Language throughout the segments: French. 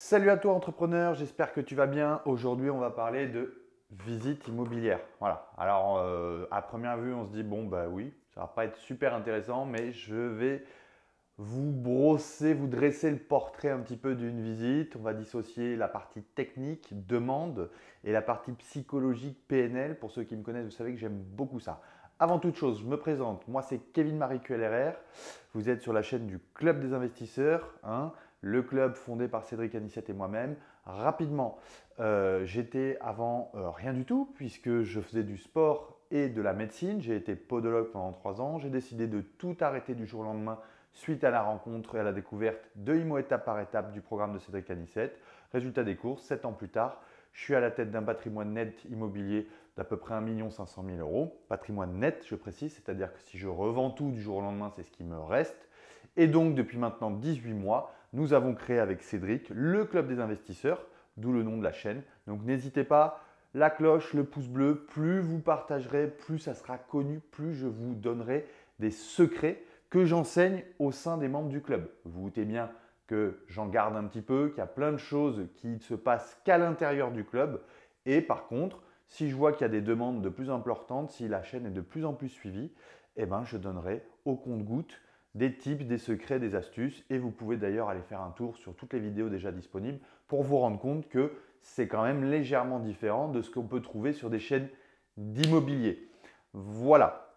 Salut à toi entrepreneur, j'espère que tu vas bien. Aujourd'hui on va parler de visite immobilière. Voilà, alors euh, à première vue on se dit bon bah oui, ça va pas être super intéressant mais je vais vous brosser, vous dresser le portrait un petit peu d'une visite. On va dissocier la partie technique, demande, et la partie psychologique, PNL. Pour ceux qui me connaissent, vous savez que j'aime beaucoup ça. Avant toute chose, je me présente. Moi, c'est Kevin Marie QLRR. Vous êtes sur la chaîne du Club des investisseurs. Hein le club fondé par Cédric Anissette et moi-même. Rapidement, euh, j'étais avant euh, rien du tout puisque je faisais du sport et de la médecine. J'ai été podologue pendant trois ans. J'ai décidé de tout arrêter du jour au lendemain suite à la rencontre et à la découverte de IMO étape par étape du programme de Cédric Anissette. Résultat des courses, sept ans plus tard, je suis à la tête d'un patrimoine net immobilier d'à peu près 1 500 000 euros. Patrimoine net, je précise, c'est-à-dire que si je revends tout du jour au lendemain, c'est ce qui me reste. Et donc, depuis maintenant 18 mois, nous avons créé avec Cédric le Club des investisseurs, d'où le nom de la chaîne. Donc, n'hésitez pas, la cloche, le pouce bleu, plus vous partagerez, plus ça sera connu, plus je vous donnerai des secrets que j'enseigne au sein des membres du club. Vous doutez bien que j'en garde un petit peu, qu'il y a plein de choses qui se passent qu'à l'intérieur du club. Et par contre, si je vois qu'il y a des demandes de plus importantes, si la chaîne est de plus en plus suivie, eh ben, je donnerai au compte-goutte des tips, des secrets, des astuces. Et vous pouvez d'ailleurs aller faire un tour sur toutes les vidéos déjà disponibles pour vous rendre compte que c'est quand même légèrement différent de ce qu'on peut trouver sur des chaînes d'immobilier. Voilà,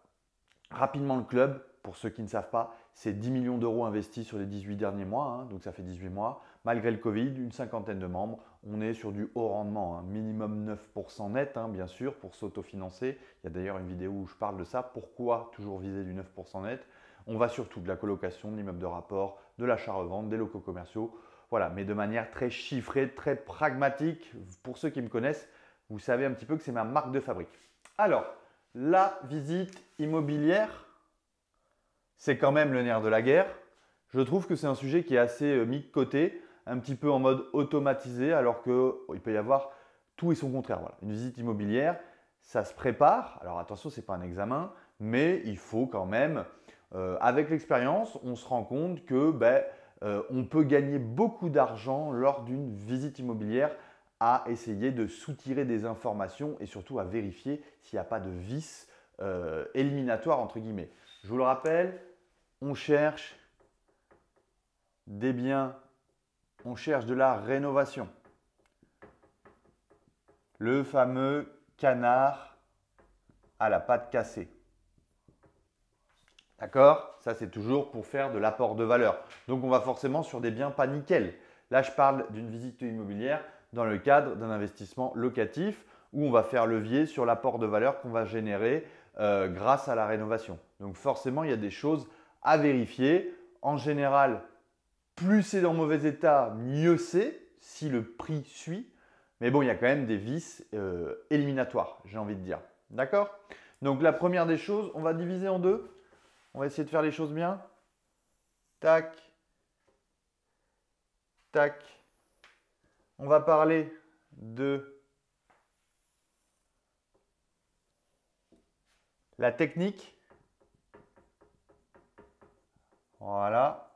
rapidement le club, pour ceux qui ne savent pas, c'est 10 millions d'euros investis sur les 18 derniers mois, hein. donc ça fait 18 mois. Malgré le Covid, une cinquantaine de membres, on est sur du haut rendement, un hein. minimum 9% net, hein, bien sûr, pour s'autofinancer. Il y a d'ailleurs une vidéo où je parle de ça, pourquoi toujours viser du 9% net on va surtout de la colocation, de l'immeuble de rapport, de l'achat-revente, des locaux commerciaux. Voilà, mais de manière très chiffrée, très pragmatique. Pour ceux qui me connaissent, vous savez un petit peu que c'est ma marque de fabrique. Alors, la visite immobilière, c'est quand même le nerf de la guerre. Je trouve que c'est un sujet qui est assez euh, mis de côté, un petit peu en mode automatisé, alors qu'il oh, peut y avoir tout et son contraire. Voilà. Une visite immobilière, ça se prépare. Alors attention, ce n'est pas un examen, mais il faut quand même euh, avec l'expérience, on se rend compte que ben, euh, on peut gagner beaucoup d'argent lors d'une visite immobilière à essayer de soutirer des informations et surtout à vérifier s'il n'y a pas de vice euh, éliminatoire entre guillemets. Je vous le rappelle, on cherche des biens, on cherche de la rénovation. Le fameux canard à la pâte cassée. D'accord Ça, c'est toujours pour faire de l'apport de valeur. Donc, on va forcément sur des biens pas nickel. Là, je parle d'une visite immobilière dans le cadre d'un investissement locatif où on va faire levier sur l'apport de valeur qu'on va générer euh, grâce à la rénovation. Donc forcément, il y a des choses à vérifier. En général, plus c'est dans mauvais état, mieux c'est si le prix suit. Mais bon, il y a quand même des vices euh, éliminatoires, j'ai envie de dire. D'accord Donc la première des choses, on va diviser en deux on va essayer de faire les choses bien. Tac. Tac. On va parler de la technique. Voilà.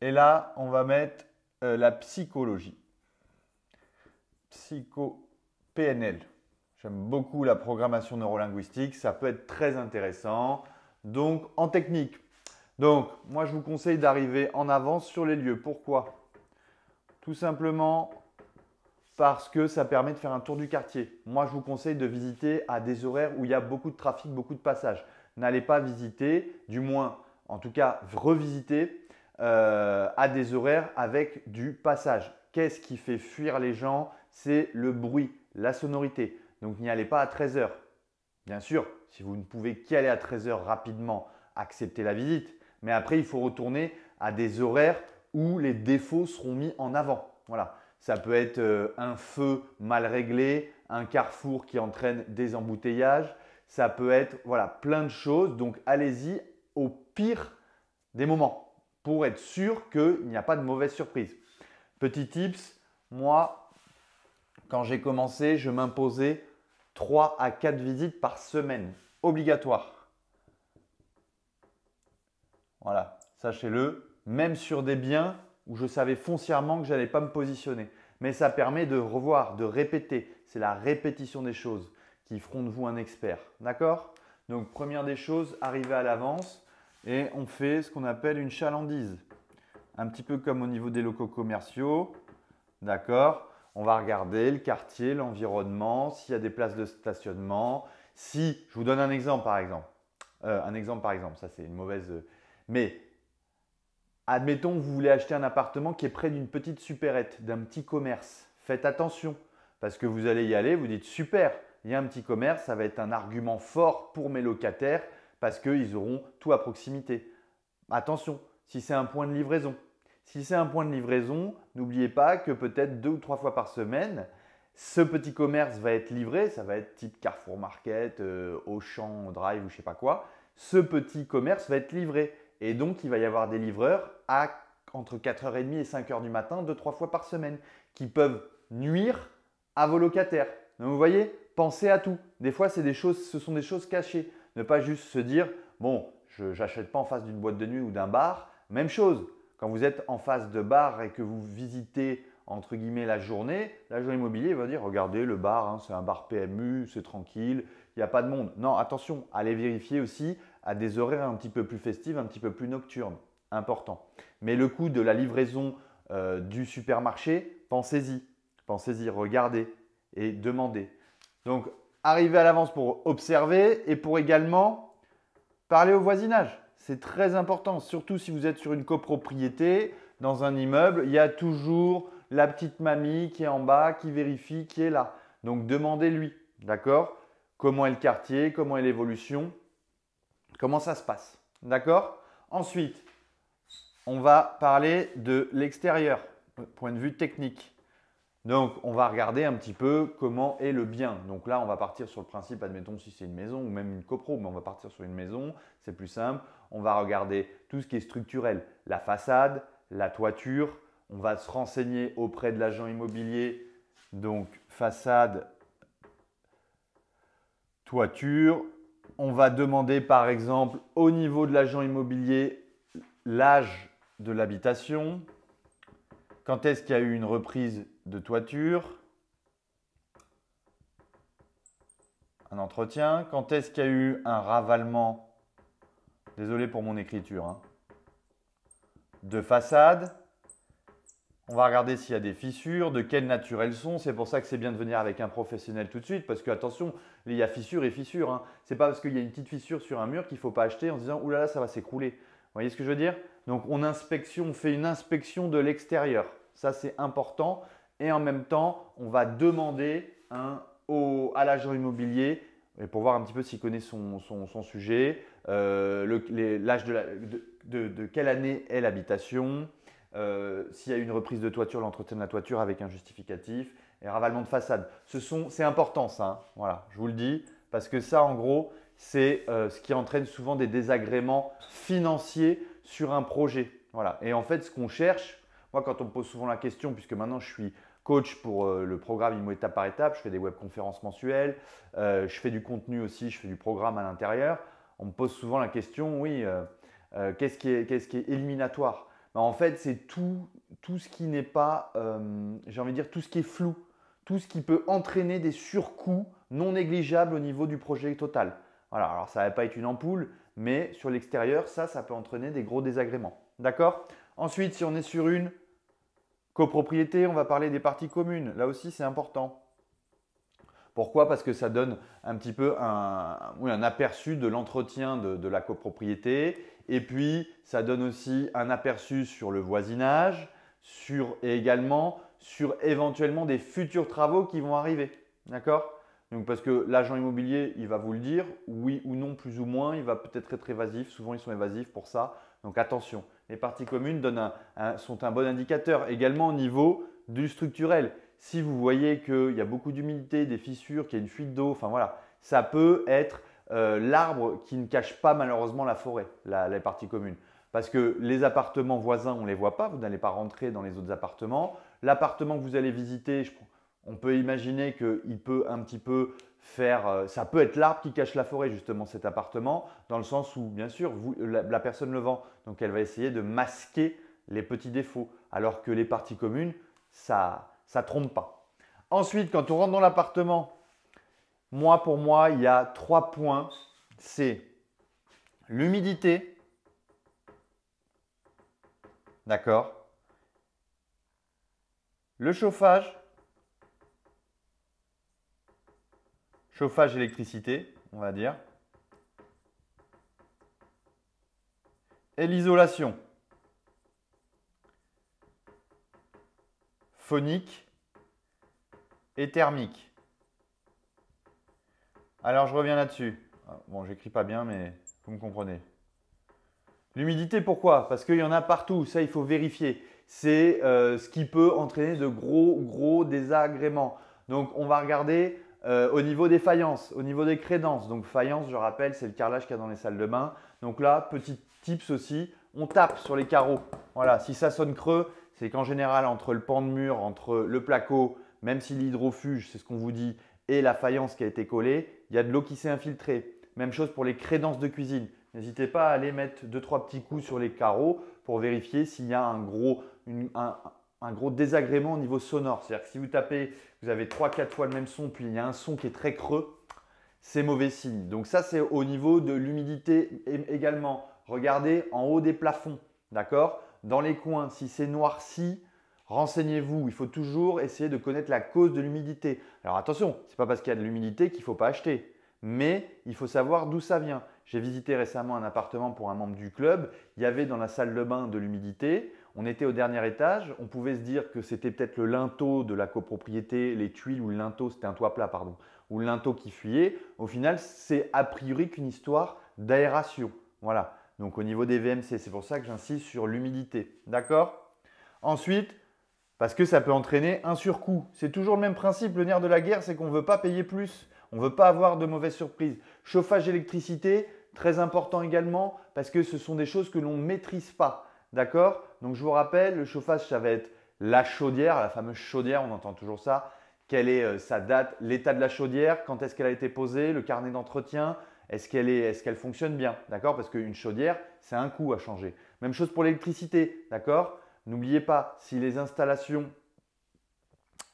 Et là, on va mettre euh, la psychologie. Psycho-PNL. J'aime beaucoup la programmation neurolinguistique. Ça peut être très intéressant donc en technique. Donc, moi, je vous conseille d'arriver en avance sur les lieux. Pourquoi Tout simplement parce que ça permet de faire un tour du quartier. Moi, je vous conseille de visiter à des horaires où il y a beaucoup de trafic, beaucoup de passages. N'allez pas visiter, du moins, en tout cas, revisiter euh, à des horaires avec du passage. Qu'est-ce qui fait fuir les gens C'est le bruit, la sonorité. Donc, n'y allez pas à 13 heures Bien sûr, si vous ne pouvez qu'aller à 13h rapidement, acceptez la visite. Mais après, il faut retourner à des horaires où les défauts seront mis en avant. Voilà. Ça peut être euh, un feu mal réglé, un carrefour qui entraîne des embouteillages. Ça peut être voilà, plein de choses. Donc allez-y au pire des moments pour être sûr qu'il n'y a pas de mauvaise surprise. Petit tips, moi, quand j'ai commencé, je m'imposais 3 à 4 visites par semaine, obligatoire. Voilà, sachez-le, même sur des biens où je savais foncièrement que je n'allais pas me positionner. Mais ça permet de revoir, de répéter. C'est la répétition des choses qui feront de vous un expert. D'accord Donc première des choses, arriver à l'avance et on fait ce qu'on appelle une chalandise. Un petit peu comme au niveau des locaux commerciaux. D'accord on va regarder le quartier, l'environnement, s'il y a des places de stationnement. Si, je vous donne un exemple par exemple. Euh, un exemple par exemple, ça c'est une mauvaise... Euh, mais admettons que vous voulez acheter un appartement qui est près d'une petite supérette, d'un petit commerce. Faites attention parce que vous allez y aller, vous dites super, il y a un petit commerce, ça va être un argument fort pour mes locataires parce qu'ils auront tout à proximité. Attention, si c'est un point de livraison, si c'est un point de livraison, n'oubliez pas que peut-être deux ou trois fois par semaine, ce petit commerce va être livré, ça va être type Carrefour Market, euh, Auchan, Drive ou je sais pas quoi. Ce petit commerce va être livré. Et donc, il va y avoir des livreurs à entre 4h30 et 5h du matin, deux, trois fois par semaine, qui peuvent nuire à vos locataires. Donc, vous voyez, pensez à tout. Des fois, c'est des choses, ce sont des choses cachées. Ne pas juste se dire, bon, je n'achète pas en face d'une boîte de nuit ou d'un bar. Même chose, quand vous êtes en face de bar et que vous visitez entre guillemets la journée, l'agent immobilier va dire regardez le bar, hein, c'est un bar PMU, c'est tranquille, il n'y a pas de monde. Non, attention, allez vérifier aussi à des horaires un petit peu plus festifs, un petit peu plus nocturnes. Important. Mais le coût de la livraison euh, du supermarché, pensez-y. Pensez-y, regardez et demandez. Donc, arrivez à l'avance pour observer et pour également parler au voisinage. C'est très important, surtout si vous êtes sur une copropriété, dans un immeuble, il y a toujours la petite mamie qui est en bas, qui vérifie, qui est là. Donc demandez-lui, d'accord Comment est le quartier, comment est l'évolution, comment ça se passe, d'accord Ensuite, on va parler de l'extérieur, point de vue technique. Donc, on va regarder un petit peu comment est le bien. Donc là, on va partir sur le principe, admettons si c'est une maison ou même une copro, mais on va partir sur une maison, c'est plus simple on va regarder tout ce qui est structurel, la façade, la toiture, on va se renseigner auprès de l'agent immobilier, donc façade, toiture, on va demander par exemple au niveau de l'agent immobilier l'âge de l'habitation, quand est-ce qu'il y a eu une reprise de toiture, un entretien, quand est-ce qu'il y a eu un ravalement Désolé pour mon écriture. Hein. De façade. On va regarder s'il y a des fissures, de quelle nature elles sont. C'est pour ça que c'est bien de venir avec un professionnel tout de suite, parce que attention, il y a fissures et fissures. Hein. C'est pas parce qu'il y a une petite fissure sur un mur qu'il ne faut pas acheter en se disant Ouh là là, ça va s'écrouler. Vous voyez ce que je veux dire Donc on inspection, on fait une inspection de l'extérieur. Ça c'est important. Et en même temps, on va demander au, à l'agent immobilier et pour voir un petit peu s'il connaît son, son, sujet, euh, l'âge de, quelle année est l'habitation, euh, s'il y a une reprise de toiture, l'entretien de la toiture avec un justificatif, et ravalement de façade. C'est important ça, hein. voilà, je vous le dis, parce que ça en gros, c'est euh, ce qui entraîne souvent des désagréments financiers sur un projet. Voilà. Et en fait, ce qu'on cherche, moi quand on me pose souvent la question, puisque maintenant je suis coach pour euh, le programme IMO étape par étape, je fais des webconférences mensuelles, euh, je fais du contenu aussi, je fais du programme à l'intérieur. On me pose souvent la question, oui, euh, qu'est-ce qui, est, éliminatoire ben, En fait, c'est tout, tout ce qui n'est pas, j'ai envie de dire, tout ce qui est flou, tout ce qui peut entraîner des surcoûts non négligeables au niveau du projet total. Voilà, alors ça ne va pas être une ampoule, mais sur l'extérieur, ça, ça peut entraîner des gros désagréments. D'accord Ensuite, si on est sur une Copropriété, on va parler des parties communes. Là aussi, c'est important. Pourquoi Parce que ça donne un petit peu un, aperçu de l'entretien de, la copropriété. Et puis, ça donne aussi un aperçu sur le voisinage sur, et également sur éventuellement des futurs travaux qui vont arriver. D'accord donc parce que l'agent immobilier, il va vous le dire, oui ou non, plus ou moins, il va peut-être être évasif, souvent ils sont évasifs pour ça, donc attention. Les parties communes donnent sont un bon indicateur également au niveau du structurel. Si vous voyez qu'il y a beaucoup d'humidité, des fissures, qu'il y a une fuite d'eau, enfin voilà, ça peut être euh, l'arbre qui ne cache pas malheureusement la forêt, la, les parties communes. Parce que les appartements voisins, on ne les voit pas, vous n'allez pas rentrer dans les autres appartements. L'appartement que vous allez visiter, je crois, on peut imaginer qu'il peut un petit peu faire. Euh, ça peut être l'arbre qui cache la forêt, justement, cet appartement, dans le sens où, bien sûr, la, la, personne le vend. Donc, elle va essayer de masquer les petits défauts, alors que les parties communes, ça ne trompe pas. Ensuite, quand on rentre dans l'appartement, moi, pour moi, il y a trois points. C'est l'humidité. D'accord Le chauffage chauffage, électricité, on va dire. Et l'isolation. Phonique et thermique. Alors je reviens là-dessus. Ah, bon, j'écris pas bien, mais vous me comprenez. L'humidité, pourquoi Parce qu'il y en a partout, ça il faut vérifier. C'est euh, ce qui peut entraîner de gros, gros désagréments. Donc on va regarder euh, au niveau des faïences, au niveau des crédences, donc faïence, je rappelle, c'est le carrelage qu'il y a dans les salles de bain. Donc là, petit tips aussi, on tape sur les carreaux. Voilà, si ça sonne creux, c'est qu'en général, entre le pan de mur, entre le placo, même si l'hydrofuge, c'est ce qu'on vous dit, et la faïence qui a été collée, il y a de l'eau qui s'est infiltrée. Même chose pour les crédences de cuisine. N'hésitez pas à aller mettre deux, trois petits coups sur les carreaux pour vérifier s'il y a un gros, un gros désagrément au niveau sonore. C'est-à-dire que si vous tapez, vous avez 3 quatre fois le même son, puis il y a un son qui est très creux, c'est mauvais signe. Donc ça, c'est au niveau de l'humidité également. Regardez en haut des plafonds, d'accord Dans les coins, si c'est noirci, renseignez-vous. Il faut toujours essayer de connaître la cause de l'humidité. Alors attention, n'est pas parce qu'il y a de l'humidité qu'il ne faut pas acheter. Mais il faut savoir d'où ça vient. J'ai visité récemment un appartement pour un membre du club. Il y avait dans la salle de bain de l'humidité. On était au dernier étage, on pouvait se dire que c'était peut-être le linteau de la copropriété, les tuiles ou le linteau, c'était un toit plat, pardon, ou le linteau qui fuyait. Au final, c'est a priori qu'une histoire d'aération. Voilà. Donc au niveau des VMC, c'est pour ça que j'insiste sur l'humidité. D'accord Ensuite, parce que ça peut entraîner un surcoût. C'est toujours le même principe, le nerf de la guerre, c'est qu'on ne veut pas payer plus. On ne veut pas avoir de mauvaises surprises. Chauffage, électricité, très important également, parce que ce sont des choses que l'on ne maîtrise pas. D'accord Donc je vous rappelle, le chauffage, ça va être la chaudière, la fameuse chaudière, on entend toujours ça. Quelle est euh, sa date, l'état de la chaudière, quand est-ce qu'elle a été posée, le carnet d'entretien, est-ce qu'elle fonctionne bien, d'accord Parce qu'une chaudière, c'est un coût à changer. Même chose pour l'électricité, d'accord N'oubliez pas, si les installations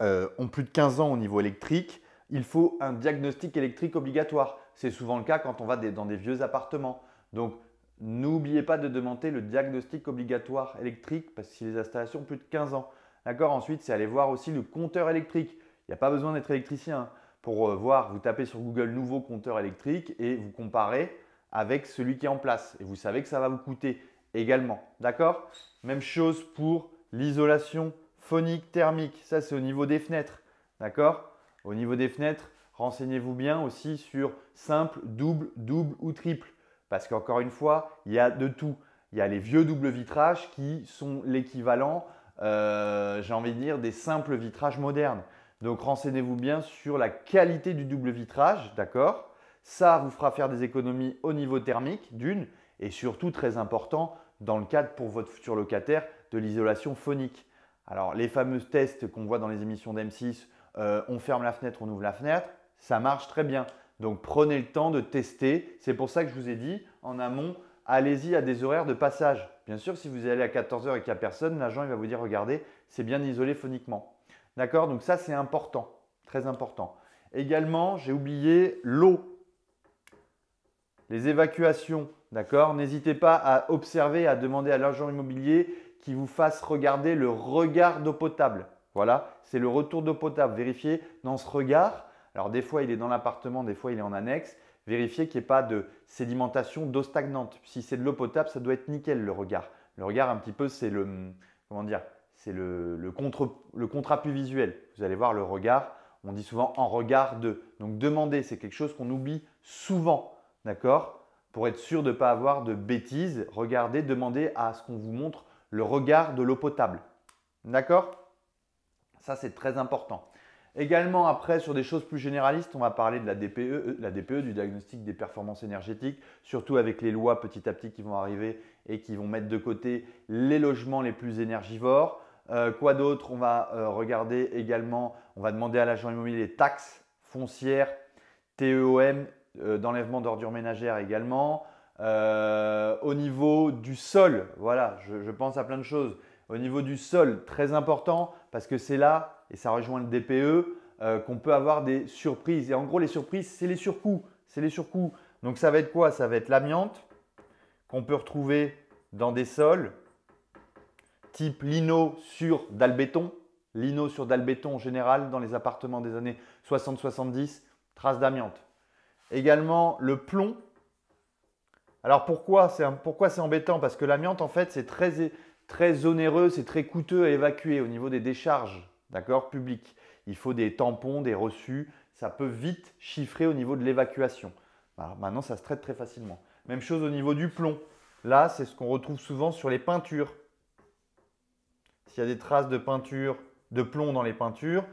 euh, ont plus de 15 ans au niveau électrique, il faut un diagnostic électrique obligatoire. C'est souvent le cas quand on va dans des vieux appartements. Donc N'oubliez pas de demander le diagnostic obligatoire électrique parce que si les installations ont plus de 15 ans. Ensuite, c'est aller voir aussi le compteur électrique. Il n'y a pas besoin d'être électricien hein, pour euh, voir. Vous tapez sur Google nouveau compteur électrique et vous comparez avec celui qui est en place. Et vous savez que ça va vous coûter également. D'accord Même chose pour l'isolation phonique thermique. Ça, c'est au niveau des fenêtres. D'accord Au niveau des fenêtres, renseignez-vous bien aussi sur simple, double, double ou triple. Parce qu'encore une fois, il y a de tout. Il y a les vieux double vitrages qui sont l'équivalent, euh, j'ai envie de dire, des simples vitrages modernes. Donc renseignez-vous bien sur la qualité du double vitrage, d'accord Ça vous fera faire des économies au niveau thermique, d'une, et surtout très important, dans le cadre pour votre futur locataire, de l'isolation phonique. Alors les fameux tests qu'on voit dans les émissions d'M6, euh, on ferme la fenêtre, on ouvre la fenêtre, ça marche très bien. Donc prenez le temps de tester. C'est pour ça que je vous ai dit en amont, allez-y à des horaires de passage. Bien sûr, si vous allez à 14h et qu'il n'y a personne, l'agent il va vous dire regardez, c'est bien isolé phoniquement. D'accord Donc ça c'est important, très important. Également, j'ai oublié l'eau. Les évacuations, d'accord N'hésitez pas à observer, à demander à l'agent immobilier qui vous fasse regarder le regard d'eau potable. Voilà, c'est le retour d'eau potable. Vérifiez dans ce regard, alors des fois, il est dans l'appartement, des fois, il est en annexe. Vérifiez qu'il n'y ait pas de sédimentation d'eau stagnante. Si c'est de l'eau potable, ça doit être nickel le regard. Le regard, un petit peu, c'est le comment dire, c'est le, le, contre, le visuel. Vous allez voir le regard. On dit souvent en regard de. Donc demander, c'est quelque chose qu'on oublie souvent, d'accord Pour être sûr de ne pas avoir de bêtises, regardez, demandez à ce qu'on vous montre le regard de l'eau potable. D'accord Ça, c'est très important. Également, après, sur des choses plus généralistes, on va parler de la DPE, euh, la DPE, du diagnostic des performances énergétiques, surtout avec les lois petit à petit qui vont arriver et qui vont mettre de côté les logements les plus énergivores. Euh, quoi d'autre On va euh, regarder également, on va demander à l'agent immobilier les taxes foncières, TEOM, d'enlèvement d'ordures ménagères également. au niveau du sol, voilà, je, je pense à plein de choses. Au niveau du sol, très important, parce que c'est là et ça rejoint le DPE, euh, qu'on peut avoir des surprises. Et en gros, les surprises, c'est les surcoûts. C'est les surcoûts. Donc ça va être quoi Ça va être l'amiante qu'on peut retrouver dans des sols type lino sur d'albéton. Lino sur d'albéton, en général dans les appartements des années 60-70, traces d'amiante. Également le plomb. Alors pourquoi c'est, pourquoi c'est embêtant Parce que l'amiante en fait c'est très, très onéreux, c'est très coûteux à évacuer au niveau des décharges d'accord, public. Il faut des tampons, des reçus, ça peut vite chiffrer au niveau de l'évacuation. Bah, maintenant, ça se traite très facilement. Même chose au niveau du plomb. Là, c'est ce qu'on retrouve souvent sur les peintures. S'il y a des traces de peinture, de plomb dans les peintures,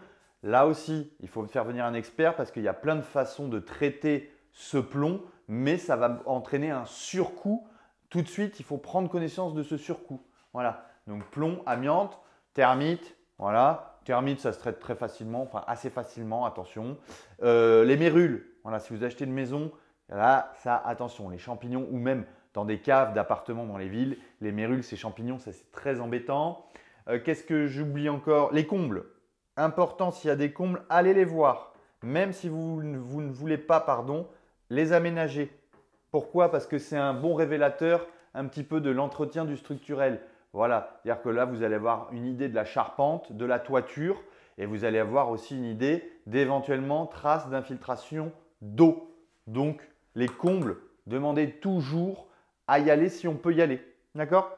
là aussi, il faut faire venir un expert parce qu'il y a plein de façons de traiter ce plomb, mais ça va entraîner un surcoût. Tout de suite, il faut prendre connaissance de ce surcoût. Voilà. Donc plomb, amiante, termites, voilà, Termites, ça se traite très facilement, enfin assez facilement, attention. Euh, les mérules, voilà, si vous achetez une maison, là, ça, attention. Les champignons ou même dans des caves d'appartements dans les villes, les mérules, ces champignons, ça c'est très embêtant. Euh, qu'est-ce que j'oublie encore Les combles. Important, s'il y a des combles, allez les voir. Même si vous ne voulez pas, pardon, les aménager. Pourquoi Parce que c'est un bon révélateur un petit peu de l'entretien du structurel. Voilà, c'est-à-dire que là, vous allez avoir une idée de la charpente, de la toiture, et vous allez avoir aussi une idée d'éventuellement traces d'infiltration d'eau. Donc, les combles, demandez toujours à y aller si on peut y aller. D'accord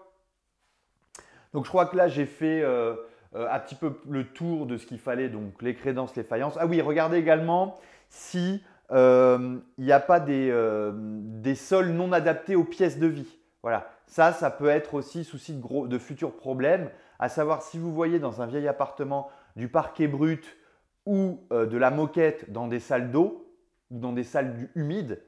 Donc, je crois que là, j'ai fait euh, euh, un petit peu le tour de ce qu'il fallait, donc les crédences, les faïences. Ah oui, regardez également si euh, il n'y a pas des, des sols non adaptés aux pièces de vie. Voilà, ça, ça peut être aussi souci de, futurs problèmes, à savoir si vous voyez dans un vieil appartement du parquet brut ou euh, de la moquette dans des salles d'eau ou dans des salles humides.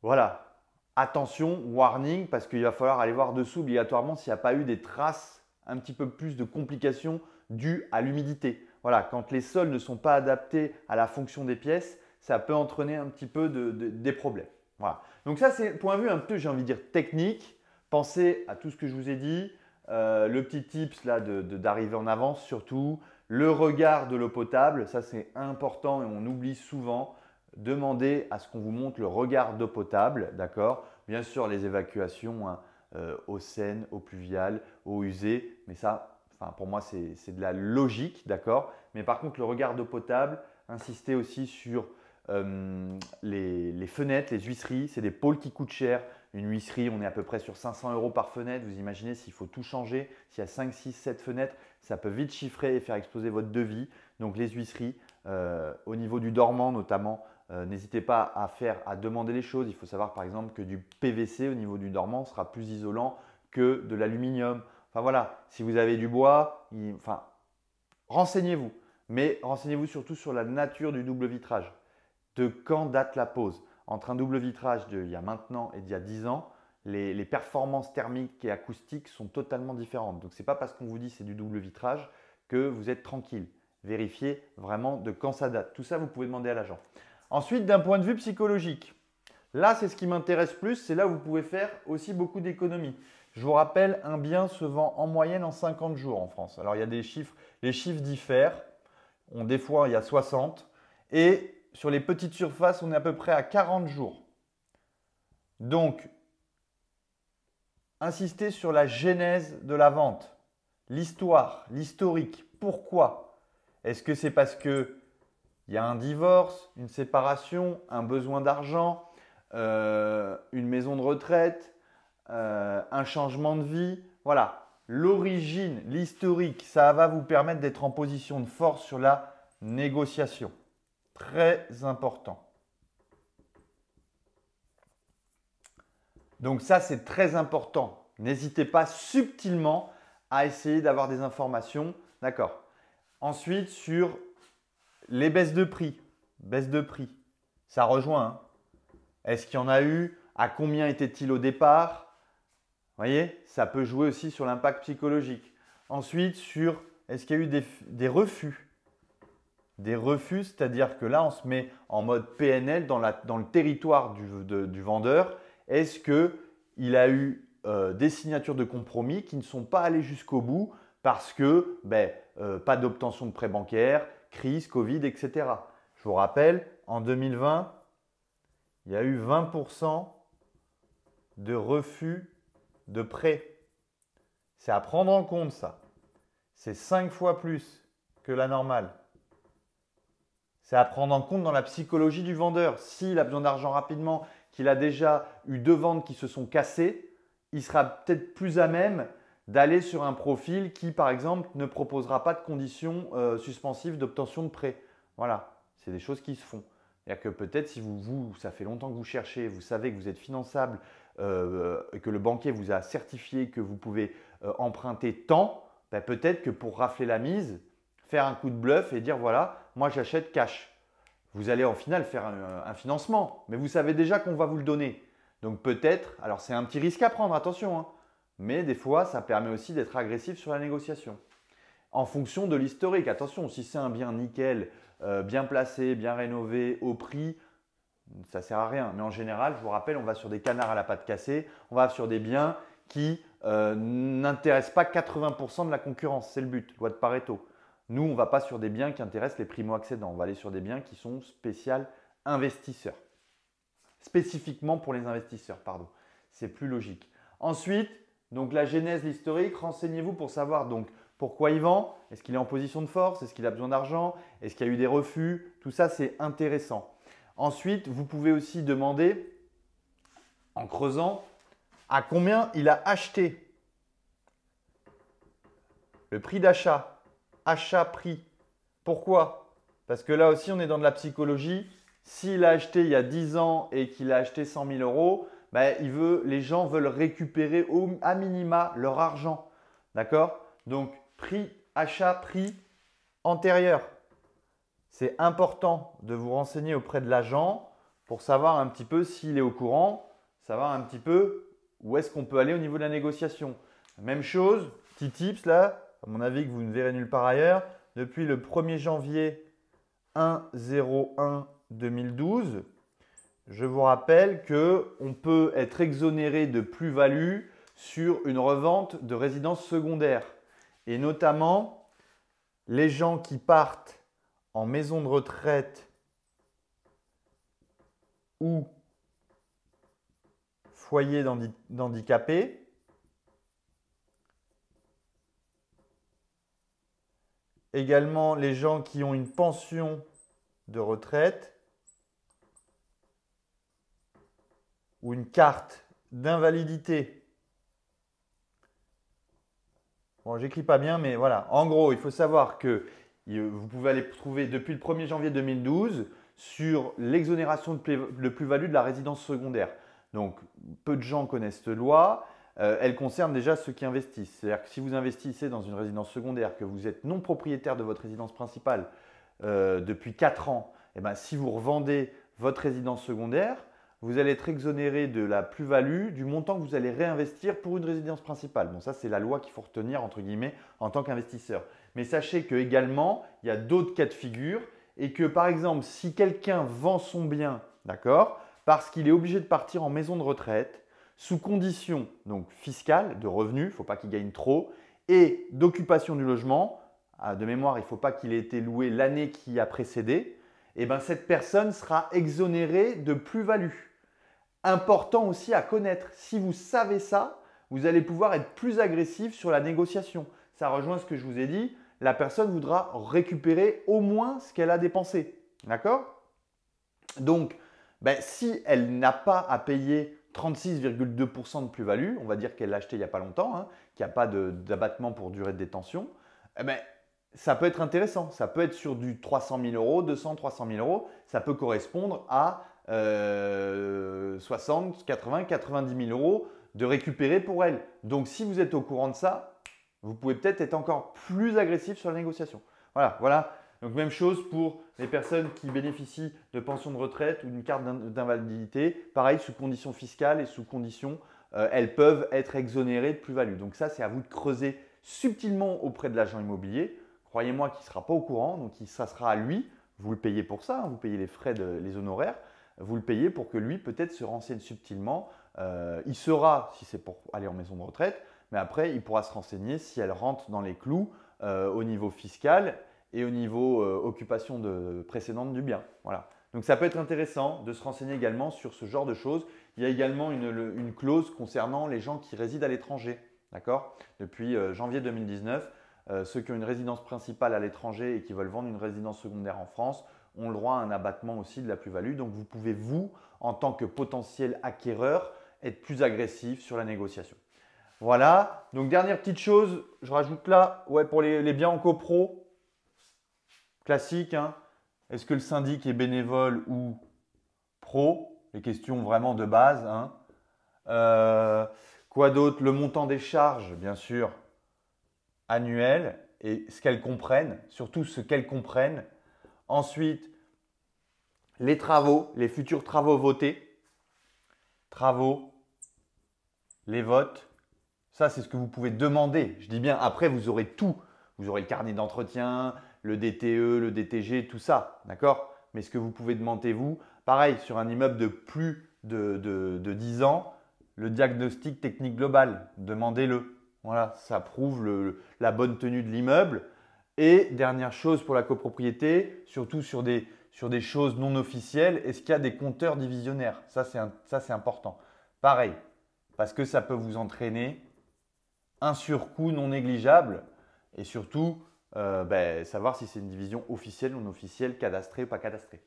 Voilà, attention, warning, parce qu'il va falloir aller voir dessous obligatoirement s'il n'y a pas eu des traces, un petit peu plus de complications dues à l'humidité. Voilà, quand les sols ne sont pas adaptés à la fonction des pièces, ça peut entraîner un petit peu des problèmes. Voilà. Donc ça, c'est point de vue un peu, j'ai envie de dire, technique. Pensez à tout ce que je vous ai dit, euh, le petit tips là d'arriver de, en avance surtout, le regard de l'eau potable, ça c'est important et on oublie souvent. Demandez à ce qu'on vous montre le regard d'eau potable, d'accord Bien sûr, les évacuations aux hein, euh, eau saine, eau pluviale, mais ça, pour moi, c'est de la logique, d'accord Mais par contre, le regard d'eau potable, insistez aussi sur euh, les, fenêtres, les huisseries, c'est des pôles qui coûtent cher. Une huisserie, on est à peu près sur 500 euros par fenêtre. Vous imaginez s'il faut tout changer, s'il y a 5, 6, 7 fenêtres, ça peut vite chiffrer et faire exploser votre devis. Donc les huisseries, euh, au niveau du dormant notamment, euh, n'hésitez pas à faire, à demander les choses. Il faut savoir par exemple que du PVC au niveau du dormant sera plus isolant que de l'aluminium. Enfin voilà, si vous avez du bois, enfin, renseignez-vous. Mais renseignez-vous surtout sur la nature du double vitrage de quand date la pause. Entre un double vitrage d'il y a maintenant et d'il y a 10 ans, les, performances thermiques et acoustiques sont totalement différentes. Donc, ce n'est pas parce qu'on vous dit c'est du double vitrage que vous êtes tranquille. Vérifiez vraiment de quand ça date. Tout ça, vous pouvez demander à l'agent. Ensuite, d'un point de vue psychologique, là, c'est ce qui m'intéresse plus. C'est là où vous pouvez faire aussi beaucoup d'économies. Je vous rappelle, un bien se vend en moyenne en 50 jours en France. Alors, il y a des chiffres, les chiffres diffèrent. On, des fois, il y a 60. Et sur les petites surfaces, on est à peu près à 40 jours. Donc, insister sur la genèse de la vente, l'histoire, l'historique. Pourquoi Est-ce que c'est parce que il y a un divorce, une séparation, un besoin d'argent, euh, une maison de retraite, euh, un changement de vie. Voilà, l'origine, l'historique, ça va vous permettre d'être en position de force sur la négociation très important. Donc ça, c'est très important. N'hésitez pas subtilement à essayer d'avoir des informations. D'accord. Ensuite, sur les baisses de prix. Baisse de prix. Ça rejoint. Hein. Est-ce qu'il y en a eu À combien était-il au départ Vous voyez, ça peut jouer aussi sur l'impact psychologique. Ensuite, sur est-ce qu'il y a eu des refus des refus, c'est-à-dire que là, on se met en mode PNL dans, le territoire du, vendeur. Est-ce qu'il a eu euh, des signatures de compromis qui ne sont pas allées jusqu'au bout parce que ben, euh, pas d'obtention de prêt bancaire, crise, Covid, etc. Je vous rappelle, en 2020, il y a eu 20% de refus de prêt. C'est à prendre en compte ça. C'est 5 fois plus que la normale. C'est à prendre en compte dans la psychologie du vendeur. S'il a besoin d'argent rapidement, qu'il a déjà eu deux ventes qui se sont cassées, il sera peut-être plus à même d'aller sur un profil qui, par exemple, ne proposera pas de conditions euh, suspensives d'obtention de prêt. Voilà, c'est des choses qui se font. C'est-à-dire que peut-être si vous, vous, ça fait longtemps que vous cherchez, vous savez que vous êtes finançable, euh, que le banquier vous a certifié que vous pouvez euh, emprunter tant, ben, peut-être que pour rafler la mise, faire un coup de bluff et dire voilà, moi j'achète cash. Vous allez en final faire un, financement, mais vous savez déjà qu'on va vous le donner. Donc peut-être, alors c'est un petit risque à prendre, attention, hein. mais des fois ça permet aussi d'être agressif sur la négociation. En fonction de l'historique, attention, si c'est un bien nickel, euh, bien placé, bien rénové, au prix, ça sert à rien. Mais en général, je vous rappelle, on va sur des canards à la patte cassée, on va sur des biens qui euh, n'intéressent pas 80% de la concurrence. C'est le but, loi de Pareto. Nous, on ne va pas sur des biens qui intéressent les primo-accédants, on va aller sur des biens qui sont spécial investisseurs. Spécifiquement pour les investisseurs, pardon. C'est plus logique. Ensuite, donc la genèse, l'historique, renseignez-vous pour savoir donc pourquoi il vend, est-ce qu'il est en position de force, est-ce qu'il a besoin d'argent, est-ce qu'il y a eu des refus, tout ça c'est intéressant. Ensuite, vous pouvez aussi demander, en creusant, à combien il a acheté, le prix d'achat, achat-prix. Pourquoi Parce que là aussi, on est dans de la psychologie. S'il a acheté il y a 10 ans et qu'il a acheté 100 000 euros, ben il veut, les gens veulent récupérer au, à minima leur argent. D'accord Donc, prix, achat, prix antérieur. C'est important de vous renseigner auprès de l'agent pour savoir un petit peu s'il est au courant, savoir un petit peu où est-ce qu'on peut aller au niveau de la négociation. Même chose, petit tips là, à mon avis, que vous ne verrez nulle part ailleurs, depuis le 1er janvier 101 2012, je vous rappelle qu'on peut être exonéré de plus-value sur une revente de résidence secondaire. Et notamment, les gens qui partent en maison de retraite ou foyer d'handicapés également les gens qui ont une pension de retraite ou une carte d'invalidité. Bon, j'écris pas bien, mais voilà. En gros, il faut savoir que vous pouvez aller trouver depuis le 1er janvier 2012 sur l'exonération de plus-value de la résidence secondaire. Donc, peu de gens connaissent cette loi. Euh, elle concerne déjà ceux qui investissent. C'est-à-dire que si vous investissez dans une résidence secondaire, que vous êtes non propriétaire de votre résidence principale euh, depuis 4 ans, eh ben, si vous revendez votre résidence secondaire, vous allez être exonéré de la plus-value du montant que vous allez réinvestir pour une résidence principale. Bon, ça, c'est la loi qu'il faut retenir, entre guillemets, en tant qu'investisseur. Mais sachez que également, il y a d'autres cas de figure et que, par exemple, si quelqu'un vend son bien, d'accord, parce qu'il est obligé de partir en maison de retraite, sous conditions donc fiscale de revenus, il ne faut pas qu'il gagne trop, et d'occupation du logement, ah, de mémoire, il ne faut pas qu'il ait été loué l'année qui a précédé, et eh ben cette personne sera exonérée de plus-value. Important aussi à connaître. Si vous savez ça, vous allez pouvoir être plus agressif sur la négociation. Ça rejoint ce que je vous ai dit, la personne voudra récupérer au moins ce qu'elle a dépensé. D'accord Donc, ben, si elle n'a pas à payer 36,2% de plus-value, on va dire qu'elle l'a acheté il n'y a pas longtemps, hein, qu'il n'y a pas d'abattement pour durée de détention, eh ben, ça peut être intéressant. Ça peut être sur du 300 000 euros, 200, 300 000 euros. Ça peut correspondre à euh, 60, 80, 90 000 euros de récupérer pour elle. Donc, si vous êtes au courant de ça, vous pouvez peut-être être encore plus agressif sur la négociation. Voilà, voilà donc même chose pour les personnes qui bénéficient de pension de retraite ou d'une carte d'invalidité. Pareil, sous conditions fiscales et sous conditions, euh, elles peuvent être exonérées de plus-value. Donc ça, c'est à vous de creuser subtilement auprès de l'agent immobilier. Croyez-moi qu'il ne sera pas au courant, donc ça sera à lui. Vous le payez pour ça, hein, vous payez les frais, de, les honoraires. Vous le payez pour que lui peut-être se renseigne subtilement. Euh, il saura si c'est pour aller en maison de retraite, mais après, il pourra se renseigner si elle rentre dans les clous euh, au niveau fiscal et au niveau euh, occupation précédente du bien. Donc ça peut être intéressant de se renseigner également sur ce genre de choses. Il y a également une, clause concernant les gens qui résident à l'étranger. D'accord Depuis euh, janvier 2019, euh, ceux qui ont une résidence principale à l'étranger et qui veulent vendre une résidence secondaire en France ont le droit à un abattement aussi de la plus-value. Donc vous pouvez, vous, en tant que potentiel acquéreur, être plus agressif sur la négociation. Voilà. Donc dernière petite chose, je rajoute là, ouais, pour les biens en copro, classique. Hein. Est-ce que le syndic est bénévole ou pro Les questions vraiment de base. Hein. Euh, quoi d'autre Le montant des charges, bien sûr, annuel et ce qu'elles comprennent, surtout ce qu'elles comprennent. Ensuite, les travaux, les futurs travaux votés. Travaux, les votes. Ça, c'est ce que vous pouvez demander. Je dis bien, après, vous aurez tout. Vous aurez le carnet d'entretien, le DTE, le DTG, tout ça, d'accord Mais ce que vous pouvez demander, vous, pareil, sur un immeuble de plus de, de, 10 ans, le diagnostic technique global, demandez-le. Voilà, ça prouve la bonne tenue de l'immeuble. Et dernière chose pour la copropriété, surtout sur des, sur des choses non officielles, est-ce qu'il y a des compteurs divisionnaires Ça, c'est important. Pareil, parce que ça peut vous entraîner un surcoût non négligeable et surtout euh, ben, savoir si c'est une division officielle, non officielle, cadastrée ou pas cadastrée.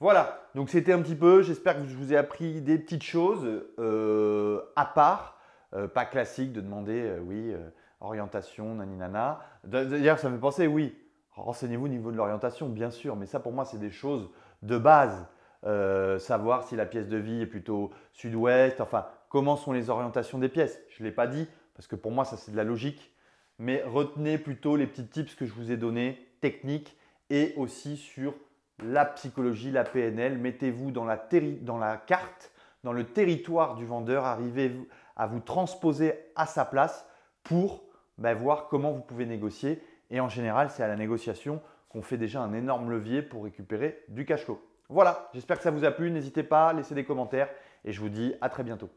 Voilà, donc c'était un petit peu, j'espère que je vous ai appris des petites choses euh, à part, euh, pas classique de demander, oui, orientation, naninana. D'ailleurs, ça me fait penser, oui, renseignez-vous au niveau de l'orientation, bien sûr, mais ça pour moi, c'est des choses de base. savoir si la pièce de vie est plutôt sud-ouest, enfin, comment sont les orientations des pièces. Je ne l'ai pas dit, parce que pour moi, ça c'est de la logique. Mais retenez plutôt les petits tips que je vous ai donnés, techniques et aussi sur la psychologie, la PNL. Mettez-vous dans, la carte, dans le territoire du vendeur, arrivez à vous transposer à sa place pour ben, voir comment vous pouvez négocier. Et en général, c'est à la négociation qu'on fait déjà un énorme levier pour récupérer du cash flow. Voilà, j'espère que ça vous a plu. N'hésitez pas à laisser des commentaires et je vous dis à très bientôt.